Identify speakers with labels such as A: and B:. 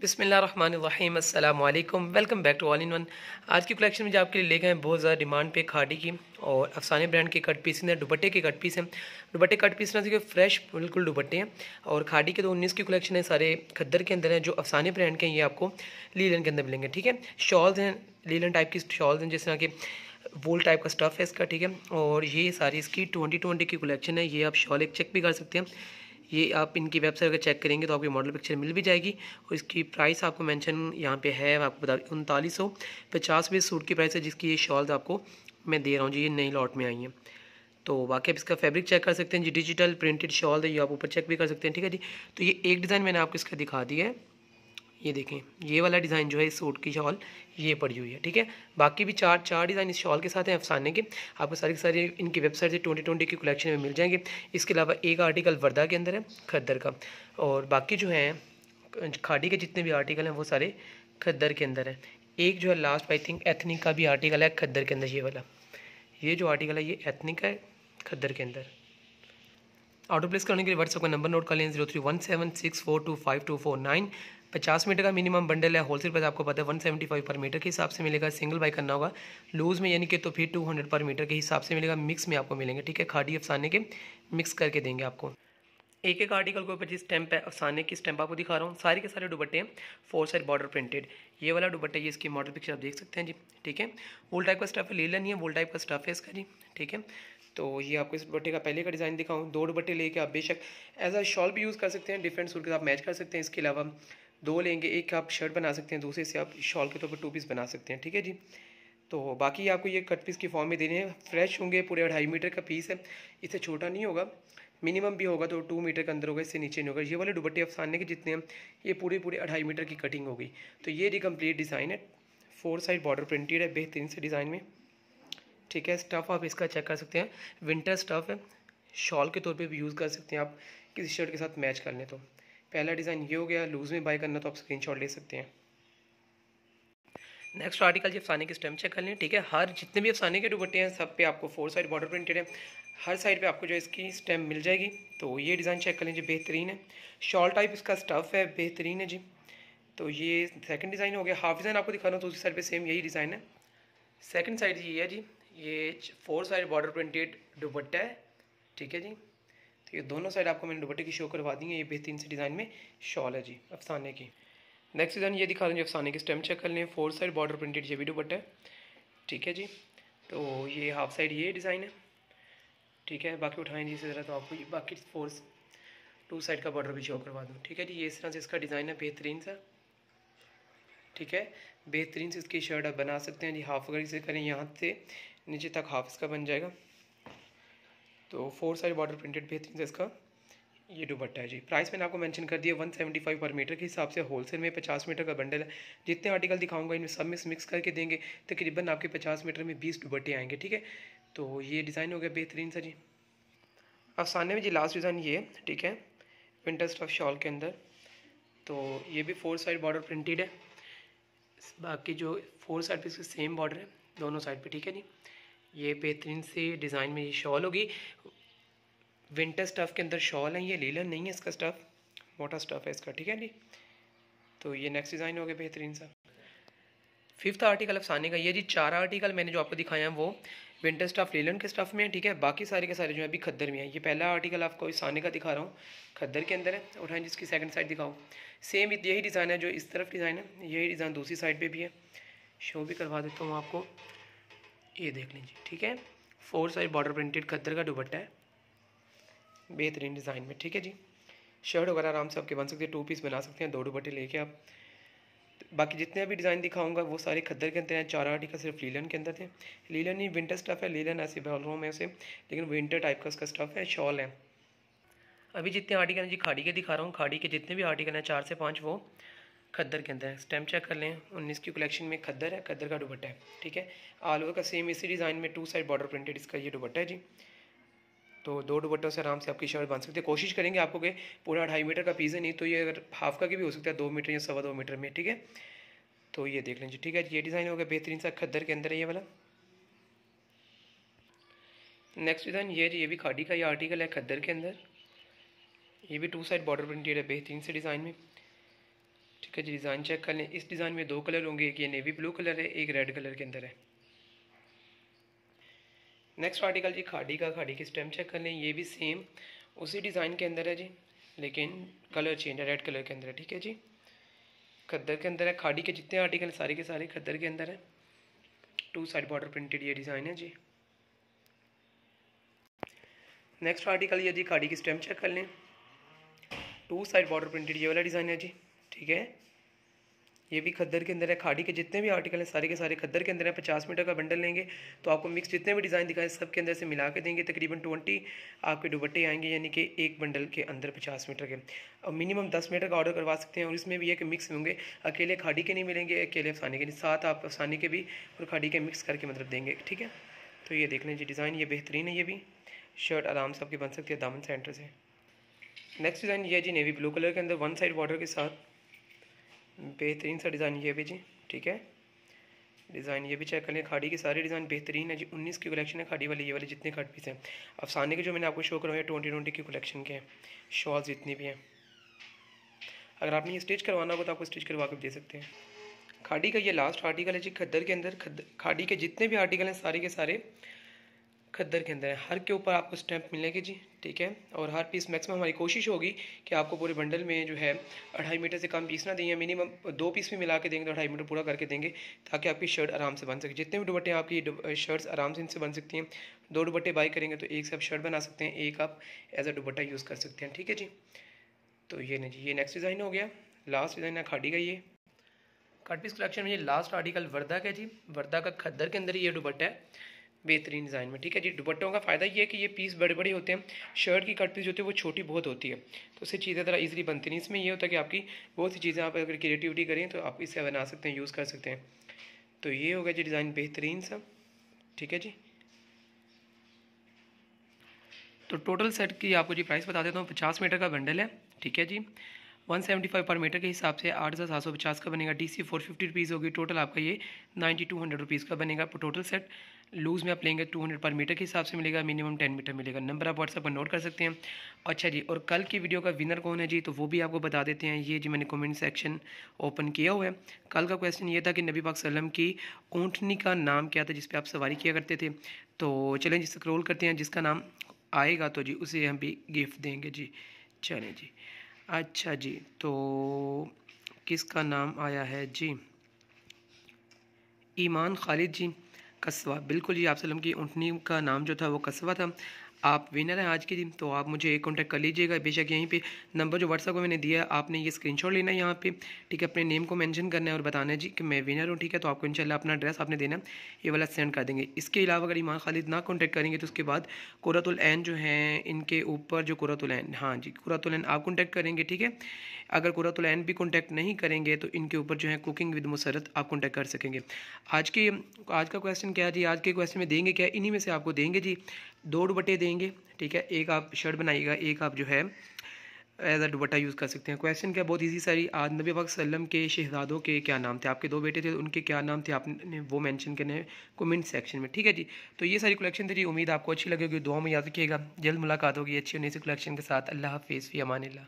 A: बिसमीम अल्लाम welcome back to all in one आज की कलेक्शन में जो आपके लिए गए हैं बहुत ज़्यादा डिमांड पे खाड़ी की और अफसाने ब्रांड के कट पीस हैं दुपट्टे के कट पीस हैं दुपट्टे कट पीस ना देखिए फ्रेश बिल्कुल दुपट्टे हैं और खाड़ी के तो उन्नीस की कलेक्शन है सारे खद्दर के अंदर हैं जो अफसाने ब्रांड के हैं ये आपको लीलन के अंदर मिलेंगे ठीक है शॉल्स हैं लीलन टाइप की शॉल्स हैं जिस तरह के वोल टाइप का स्टफ़ है इसका ठीक है और ये सारी इसकी ट्वेंटी ट्वेंटी की कलेक्शन है ये आप शॉल एक चेक भी कर सकते हैं ये आप इनकी वेबसाइट अगर चेक करेंगे तो आपकी मॉडल पिक्चर मिल भी जाएगी और इसकी प्राइस आपको मैंशन यहाँ पर है आपको बता उनतालीस सौ पचास रुपये सूट की प्राइस है जिसकी ये शॉल्स आपको मैं दे रहा हूँ जी ये नई लॉट में आई हैं तो बाकी आप इसका फैब्रिक चेक कर सकते हैं जी डिजिटल प्रिंटेड शॉल है ये आप ऊपर चेक भी कर सकते हैं ठीक है जी तो ये एक डिज़ाइन मैंने आपको इसका दिखा दिया है ये देखें ये वाला डिज़ाइन जो है इस सूट की शॉल ये पड़ी हुई है ठीक है बाकी भी चार चार डिज़ाइन इस शॉल के साथ हैं अफसाने के आपको सारे के सारे इनकी वेबसाइट से ट्वेंटी ट्वेंटी की कलेक्शन में मिल जाएंगे इसके अलावा एक आर्टिकल वर्दा के अंदर है खद्दर का और बाकी जो है खाड़ी के जितने भी आर्टिकल हैं वो सारे खद्दर के अंदर है एक जो है लास्ट आई थिंक एथनिक का भी आर्टिकल है खद्दर के अंदर ये वाला ये जो आर्टिकल है ये एथनिक है खद्दर के अंदर ऑटो प्लेस करने के लिए व्हाट्सअप का नंबर नोट कर लें zero three one seven six four two five two four nine पचास मीटर का मिनिमम बंडल है होलसेल प्राइस आपको पता है वन सेवेंटी फाइव पर मीटर के हिसाब से मिलेगा सिंगल बाई करना होगा लूज़ में यानी कि तो फिर टू हंड्रेड पर मीटर के हिसाब से मिलेगा मिक्स में आपको मिलेंगे ठीक है खाड़ी अफसाने के मिक्स करके देंगे आपको एक एक आर्टिकल के ऊपर जिस स्टैंप है अफसाने की स्टैंप आपको दिखा रहा हूँ सारे के सारे दुबट्टे हैं फोर साइड बॉर्डर प्रिंटेड ये वाला दुबट्टा ये इसकी मॉडल पिक्चर आप देख सकते हैं जी ठीक है वोल टाइप का स्टफ है ले लेनी है वोल टाइप का स्टफ है इसका जी ठीक है तो ये आपको इस दुबट्टे का पहले का डिज़ाइन दिखाऊँ दो दुबट्टे लेके आप बेशक एज अ शॉल भी यूज़ कर सकते हैं डिफरेंट सूट के साथ मैच कर सकते हैं इसके अलावा दो लेंगे एक आप शर्ट बना सकते हैं दूसरे से आप शॉल के तौर पर टू पीस बना सकते हैं ठीक है जी तो बाकी आपको ये कट पीस की फॉर्म में देने हैं फ्रेश होंगे पूरे अढ़ाई मीटर का पीस है इससे छोटा नहीं होगा मिनिमम भी होगा तो टू मीटर के अंदर होगा इससे नीचे नहीं होगा ये वाले दुबट्टे अफसाने के जितने हैं ये पूरे पूरे अढ़ाई मीटर की कटिंग होगी तो ये जी कम्प्लीट डिज़ाइन है फोर साइड बॉर्डर प्रिंटेड है बेहतरीन से डिज़ाइन में ठीक है स्टफ़ आप इसका चेक कर सकते हैं विंटर स्टफ़ है शॉल के तौर पर भी यूज़ कर सकते हैं आप किसी शर्ट के साथ मैच कर लें तो पहला डिज़ाइन ये हो गया लूज़ में बाय करना तो आप स्क्रीनशॉट ले सकते हैं नेक्स्ट आर्टिकल जी अफसाने के स्टेम चेक कर लें ठीक है हर जितने भी अफसाने के दुपट्टे हैं सब पे आपको फोर साइड बॉर्डर प्रिंटेड है हर साइड पे आपको जो इसकी स्टेम मिल जाएगी तो ये डिज़ाइन चेक कर लें जी बेहतरीन है शॉल टाइप इसका स्टफ़ है बेहतरीन है जी तो ये सेकंड डिज़ाइन हो गया हाफ डिज़ाइन आपको दिखा रहा हूँ तो दूसरी साइड पर सेम यही डिज़ाइन है सेकेंड साइड ये है जी ये four side border printed dupatta है ठीक है जी ठीक है दोनों साइड आपको मैंने दुपट्टे की शो करवा दी है ये बेहतरीन से डिज़ाइन में शॉल है जी अफसाने की नेक्स्ट डिज़ाइन ये दिखा दूँ अफसाने की स्टेम चेक कर लें फोर साइड बॉर्डर प्रिंटेड ये भी दुपट्टे ठीक है जी तो ये हाफ साइड ये डिज़ाइन है ठीक है बाकी उठाएँ जी इसी तरह तो आपको बाकी फोर टू साइड का बॉर्डर भी शो करवा दूँ ठीक है जी ये इस तरह से इसका डिज़ाइन है बेहतरीन सा ठीक है बेहतरीन से इसकी शर्ट आप बना सकते हैं जी हाफ अगर इसे करें यहाँ से नीचे तक हाफ इसका बन जाएगा तो फोर साइड बॉर्डर प्रिंटेड बेहतरीन से इसका ये दुपट्टा है जी प्राइस मैंने आपको मेंशन कर दिया 175 पर मीटर के हिसाब से होलसेल में 50 मीटर का बंडल है जितने आर्टिकल दिखाऊंगा इनमें सब में मिक्स करके देंगे तकरीबन आपके 50 मीटर में 20 दुपट्टे आएंगे ठीक है तो ये डिज़ाइन हो गया बेहतरीन सा जी अफसाने में जी लास्ट डिज़ाइन ये ठीक है विंटर स्टफ शॉल के अंदर तो ये भी फोर साइड बॉर्डर प्रिंटेड है बाकी जो फोर साइड पर सेम बॉर्डर है दोनों साइड पर ठीक है जी ये बेहतरीन से डिज़ाइन में ये शॉल होगी विंटर स्टफ़ के अंदर शॉल है ये लीलन नहीं है इसका स्टफ़ मोटा स्टफ़ है इसका ठीक है जी तो ये नेक्स्ट डिज़ाइन हो गया बेहतरीन सा फिफ्थ आर्टिकल अफसाने का ये जी चार आर्टिकल मैंने जो आपको दिखाया है वो विंटर स्टफ़ लीलन के स्टफ़ में है ठीक है बाकी सारे के सारे जो है अभी खद्दर में है ये पहला आर्टिकल आपको इसाने का दिखा रहा हूँ खद्दर के अंदर है उठाएं जिसकी सेकंड साइड दिखाओ सेम यही डिज़ाइन है जो इस तरफ डिज़ाइन है यही डिज़ाइन दूसरी साइड पे भी है शो भी करवा देता हूँ आपको ये देख लीजिए ठीक है four side border printed khaddar का दुबट्टा है बेहतरीन डिज़ाइन में ठीक है जी शर्ट वगैरह आराम से आपके बन सकते हैं टू पीस बना सकते हैं दो दुबट्टे लेके आप बाकी जितने भी डिज़ाइन दिखाऊंगा वो सारे खद्दर के अंदर हैं चार आर्टिकल सिर्फ लीलन के अंदर थे लीलन ही विंटर स्टफ़ है लीलन ऐसे बोल रहा हूँ मैं उसे लेकिन विंटर टाइप का उसका स्टफ़ है शॉल है अभी जितने आर्टिकल हैं जी खाड़ी के दिखा रहा हूँ खाड़ी के जितने भी आर्टिकल हैं चार से पाँच वो खद्दर के अंदर है स्टैम्प चेक कर लें उन्नीस की कलेक्शन में खद्दर है खद्दर का दुपट्टा है ठीक है ऑल ओवर का सेम इसी डिज़ाइन में टू साइड बॉर्डर प्रिंटेड इसका ये दुपट्टा है जी तो दो दुपट्टों से आराम से आपकी शर्ट बन सकती है कोशिश करेंगे आपको कि पूरा ढाई मीटर का पीस है नहीं तो ये अगर हाफ का भी हो सकता है दो मीटर या सवा दो मीटर में ठीक है तो ये देख लें जी ठीक है ये डिज़ाइन होगा बेहतरीन सा खद्दर के अंदर है ये वाला नेक्स्ट डिज़ाइन ये ये भी खाडी का ये आर्टिकल है खद्दर के अंदर ये भी टू साइड बॉर्डर प्रिंटेड है बेहतरीन से डिज़ाइन में ठीक है जी डिज़ाइन चेक कर लें इस डिज़ाइन में दो कलर होंगे एक ये नेवी ब्लू कलर है एक रेड कलर के अंदर है नेक्स्ट आर्टिकल जी खाड़ी का खाड़ी की स्टेम चेक कर लें ये भी सेम उसी डिज़ाइन के अंदर है जी लेकिन कलर चेंज है रेड कलर के अंदर है ठीक है जी खद्दर के अंदर है खाड़ी के जितने आर्टिकल सारे के सारे खद्दर के अंदर है टू साइड बॉर्डर प्रिंटेड ये डिज़ाइन है जी नेक्स्ट आर्टिकल ये जी खाड़ी की स्टेम चेक कर लें टू साइड बॉर्डर प्रिंटेड ये वाला डिज़ाइन है जी ठीक है ये भी खद्दर के अंदर है खाड़ी के जितने भी आर्टिकल हैं सारे के सारे खद्दर के अंदर है पचास मीटर का बंडल लेंगे तो आपको मिक्स जितने भी डिज़ाइन दिखाए सब के अंदर से मिला के देंगे तकरीबन ट्वेंटी आपके दुबट्टे आएंगे यानी कि एक बंडल के अंदर पचास मीटर के और मिनिमम दस मीटर का ऑर्डर करवा सकते हैं और इसमें भी है कि मिक्स होंगे अकेले खाड़ी के नहीं मिलेंगे अकेले अफसानी के नहीं साथ आप अफसानी के भी और खाड़ी के मिक्स करके मतलब देंगे ठीक है तो ये देख लें जी डिज़ाइन ये बेहतरीन है ये भी शर्ट आराम से आपकी बन सकती है दामन सेंटर से नेक्स्ट डिज़ाइन ये जी नेवी ब्लू कलर के अंदर वन साइड बॉर्डर के साथ बेहतरीन सा डिज़ाइन ये भी जी ठीक है डिज़ाइन ये भी चेक कर लें खाड़ी के सारे डिज़ाइन बेहतरीन है जी उन्नीस की कलेक्शन है खाड़ी वाली ये वाले जितने खाट पीस हैं अफसाने के जो मैंने आपको शो करवाए ट्वेंटी ट्वेंटी की कलेक्शन के हैं शॉल्स जितनी भी हैं अगर आपने ये स्टिच करवाना हो तो आपको स्टिच करवा के दे सकते हैं खाड़ी का ये लास्ट आर्टिकल है जी खद्दर के अंदर खद्दर खाड़ी के जितने भी आर्टिकल हैं सारे के सारे खद्दर के अंदर है हर के ऊपर आपको स्टैंप मिलेंगे जी ठीक है और हर पीस मैक्सिमम हमारी कोशिश होगी कि आपको पूरे बंडल में जो है अढ़ाई मीटर से कम पीस ना देंगे मिनिमम दो पीस भी मिला के देंगे तो अढ़ाई मीटर पूरा करके देंगे ताकि आपकी शर्ट आराम से बन सके जितने भी दुबट्टे आपकी शर्ट्स आराम से इनसे बन सकती हैं दो दुबट्टे बाई करेंगे तो एक से आप शर्ट बना सकते हैं एक आप एज अ दुबट्टा यूज़ कर सकते हैं ठीक है जी तो ये नहीं जी ये नेक्स्ट डिज़ाइन हो गया लास्ट डिज़ाइन है खाड़ी का ये कट पीस कलेक्शन में ये लास्ट आर्टिकल वर्दा का जी वर्दा का खद्दर के अंदर ये दुबट्टा है बेहतरीन डिज़ाइन में ठीक है जी दुपट्टों का फ़ायदा ये है कि ये पीस बड़े बड़े होते हैं शर्ट की कट पीस जो होती है वो छोटी बहुत होती है तो उससे चीज़ें ज़रा इजीली बनती नहीं इसमें ये होता है कि आपकी बहुत सी चीज़ें आप अगर क्रिएटिविटी करें तो आप इसे बना सकते हैं यूज़ कर सकते हैं तो ये होगा जी डिज़ाइन बेहतरीन सा ठीक है जी तो टोटल सेट की आपको जी प्राइस बता देता हूँ पचास मीटर का बंडल है ठीक है जी 175 पर मीटर के हिसाब से आठ हज़ार सात सौ पचास का बनेगा डीसी 450 फोर होगी टोटल आपका ये 9200 रुपीस का बनेगा टोटल सेट लूज़ में आप लेंगे टू हंड्रेड पर मीटर के हिसाब से मिलेगा मिनिमम टेन मीटर मिलेगा नंबर आप व्हाट्सएप पर नोट कर सकते हैं अच्छा जी और कल की वीडियो का विनर कौन है जी तो वो भी आपको बता देते हैं ये जी मैंने कमेंट सेक्शन ओपन किया हुआ है कल का क्वेश्चन ये था कि नबी पाक सल्लम की ऊँटनी का नाम क्या था जिसपे आप सवारी किया करते थे तो चलें जिससे स्क्रोल करते हैं जिसका नाम आएगा तो जी उसे हम भी गिफ्ट देंगे जी चलें जी अच्छा जी तो किसका नाम आया है जी ईमान खालिद जी कस्बा बिल्कुल जी आप सलम की ऊँटनी का नाम जो था वो कस्बा था आप विनर हैं आज के दिन तो आप मुझे कॉन्टैक्ट कर लीजिएगा बेशक यहीं पे नंबर जो व्हाट्सअप को मैंने दिया है आपने ये स्क्रीनशॉट लेना है यहाँ पे ठीक है अपने नेम को मेंशन करना है और बताना है जी कि मैं विनर हूँ ठीक है तो आपको इंशाल्लाह अपना एड्रेस आपने देना ये वाला सेंड कर देंगे इसके अलावा अगर ईमान खालिद ना कॉन्टैक्ट करेंगे तो उसके बाद कुरतुल ऐन जो है इनके ऊपर जो कुरतुल हाँ जी कुरतुल आप कॉन्टैक्ट करेंगे ठीक है अगर कुरतुल भी कॉन्टैक्ट नहीं करेंगे तो इनके ऊपर जो है कुकिंग विद मुसरत आप कॉन्टैक्ट कर सकेंगे आज के आज का क्वेश्चन क्या है जी आज के क्वेश्चन में देंगे क्या इन्हीं में से आपको देंगे जी दो दुपट्टे देंगे ठीक है एक आप शर्ट बनाइएगा एक आप जो है एज अ दुबट्टा यूज़ कर सकते हैं क्वेश्चन क्या बहुत ईजी सारी आज नबी वक्त के शहजादों के क्या नाम थे आपके दो बेटे थे उनके क्या नाम थे आपने वो मेंशन करने कमेंट सेक्शन में ठीक है जी तो ये सारी कलेक्शन थी उम्मीद आपको अच्छी लगेगी दुआ में याद रखिएगा जल्द मुलाकात होगी अच्छी नई कलेक्शन के साथ अल्लाह हाफिज़ फ़ी अमान